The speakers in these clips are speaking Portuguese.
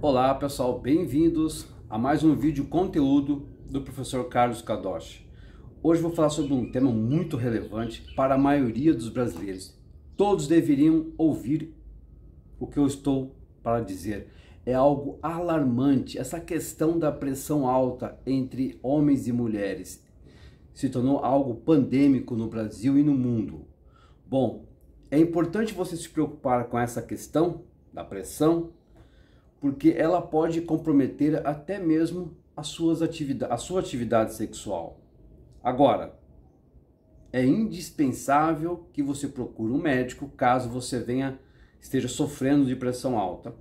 Olá pessoal, bem-vindos a mais um vídeo conteúdo do professor Carlos Kadosh. Hoje vou falar sobre um tema muito relevante para a maioria dos brasileiros. Todos deveriam ouvir o que eu estou para dizer. É algo alarmante essa questão da pressão alta entre homens e mulheres. Se tornou algo pandêmico no Brasil e no mundo. Bom, é importante você se preocupar com essa questão da pressão porque ela pode comprometer até mesmo as suas atividade, a sua atividade sexual. Agora, é indispensável que você procure um médico caso você venha esteja sofrendo de pressão alta.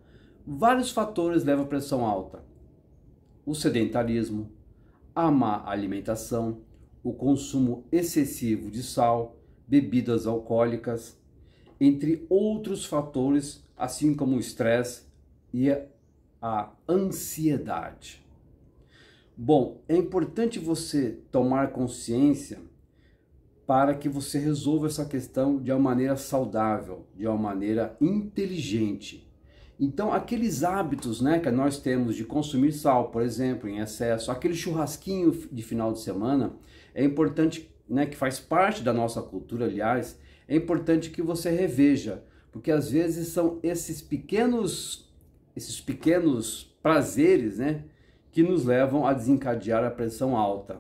Vários fatores levam a pressão alta: o sedentarismo, a má alimentação, o consumo excessivo de sal, bebidas alcoólicas, entre outros fatores, assim como o estresse e a ansiedade. Bom, é importante você tomar consciência para que você resolva essa questão de uma maneira saudável, de uma maneira inteligente. Então, aqueles hábitos né, que nós temos de consumir sal, por exemplo, em excesso, aquele churrasquinho de final de semana, é importante, né, que faz parte da nossa cultura, aliás, é importante que você reveja, porque às vezes são esses pequenos esses pequenos prazeres, né, que nos levam a desencadear a pressão alta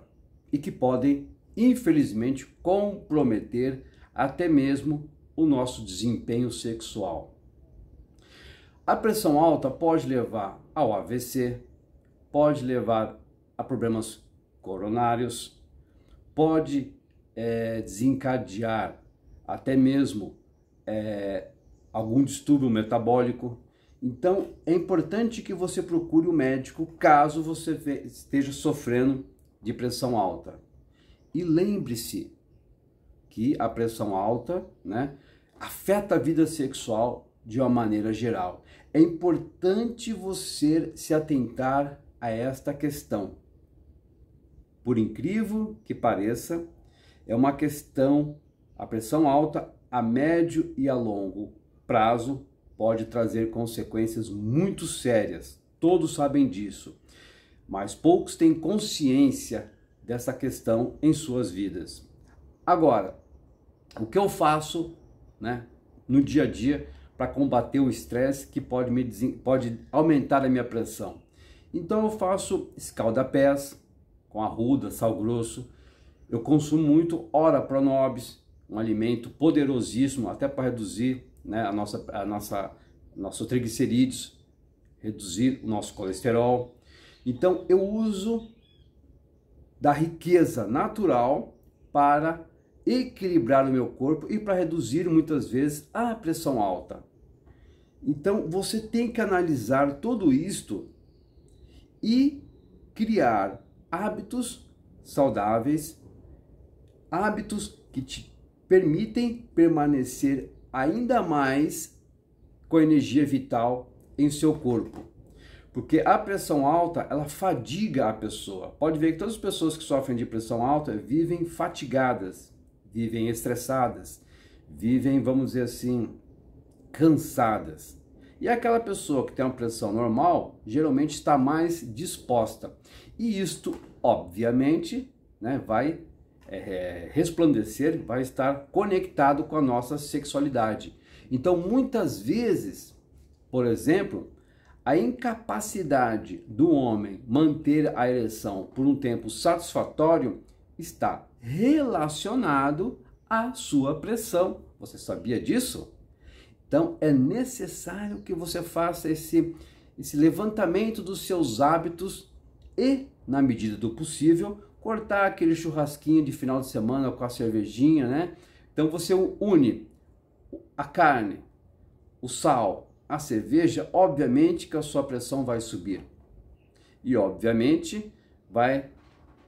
e que podem, infelizmente, comprometer até mesmo o nosso desempenho sexual. A pressão alta pode levar ao AVC, pode levar a problemas coronários, pode é, desencadear até mesmo é, algum distúrbio metabólico, então, é importante que você procure o um médico caso você esteja sofrendo de pressão alta. E lembre-se que a pressão alta né, afeta a vida sexual de uma maneira geral. É importante você se atentar a esta questão. Por incrível que pareça, é uma questão, a pressão alta a médio e a longo prazo pode trazer consequências muito sérias. Todos sabem disso, mas poucos têm consciência dessa questão em suas vidas. Agora, o que eu faço, né, no dia a dia para combater o estresse que pode me pode aumentar a minha pressão? Então eu faço escalda-pés com arruda, sal grosso. Eu consumo muito ora pronobis, um alimento poderosíssimo até para reduzir né, a nossa, a nossa, nossos triglicerídeos, reduzir o nosso colesterol. Então eu uso da riqueza natural para equilibrar o meu corpo e para reduzir muitas vezes a pressão alta. Então você tem que analisar tudo isto e criar hábitos saudáveis, hábitos que te permitem permanecer ainda mais com energia vital em seu corpo. Porque a pressão alta, ela fadiga a pessoa. Pode ver que todas as pessoas que sofrem de pressão alta vivem fatigadas, vivem estressadas, vivem, vamos dizer assim, cansadas. E aquela pessoa que tem uma pressão normal, geralmente está mais disposta. E isto, obviamente, né, vai é, é, resplandecer vai estar conectado com a nossa sexualidade. Então, muitas vezes, por exemplo, a incapacidade do homem manter a ereção por um tempo satisfatório está relacionado à sua pressão. Você sabia disso? Então é necessário que você faça esse, esse levantamento dos seus hábitos e, na medida do possível, cortar aquele churrasquinho de final de semana com a cervejinha, né? Então você une a carne, o sal, a cerveja, obviamente que a sua pressão vai subir. E obviamente vai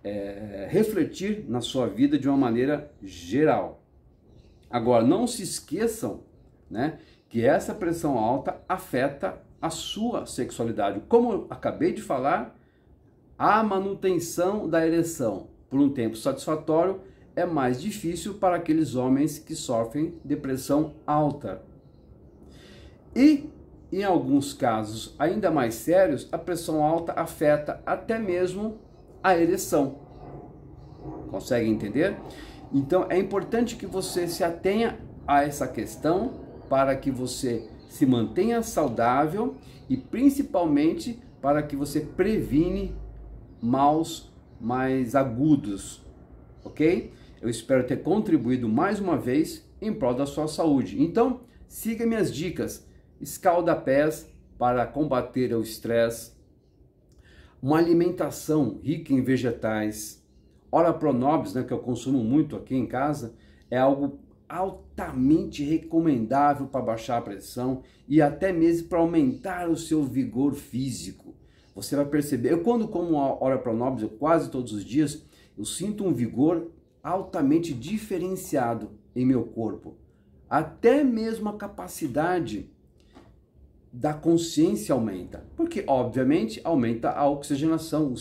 é, refletir na sua vida de uma maneira geral. Agora, não se esqueçam né, que essa pressão alta afeta a sua sexualidade. Como eu acabei de falar, a manutenção da ereção por um tempo satisfatório é mais difícil para aqueles homens que sofrem depressão alta. E, em alguns casos ainda mais sérios, a pressão alta afeta até mesmo a ereção. Consegue entender? Então é importante que você se atenha a essa questão para que você se mantenha saudável e principalmente para que você previne maus, mais agudos, ok? Eu espero ter contribuído mais uma vez em prol da sua saúde. Então, siga minhas dicas. Escalda pés para combater o estresse. Uma alimentação rica em vegetais. Ora pronobis, né, que eu consumo muito aqui em casa, é algo altamente recomendável para baixar a pressão e até mesmo para aumentar o seu vigor físico. Você vai perceber. Eu, quando como hora pronobis, eu quase todos os dias, eu sinto um vigor altamente diferenciado em meu corpo. Até mesmo a capacidade da consciência aumenta, porque obviamente aumenta a oxigenação,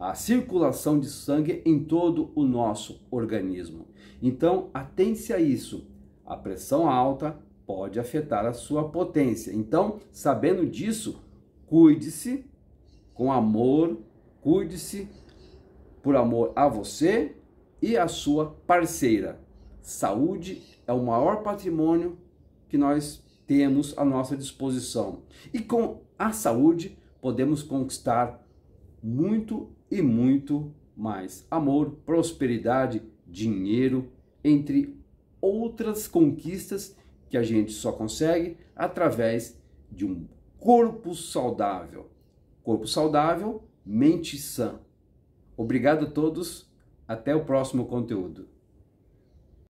a circulação de sangue em todo o nosso organismo. Então, atente-se a isso. A pressão alta pode afetar a sua potência. Então, sabendo disso, Cuide-se com amor, cuide-se por amor a você e a sua parceira. Saúde é o maior patrimônio que nós temos à nossa disposição. E com a saúde podemos conquistar muito e muito mais: amor, prosperidade, dinheiro, entre outras conquistas que a gente só consegue através de um corpo saudável. Corpo saudável, mente sã. Obrigado a todos. Até o próximo conteúdo.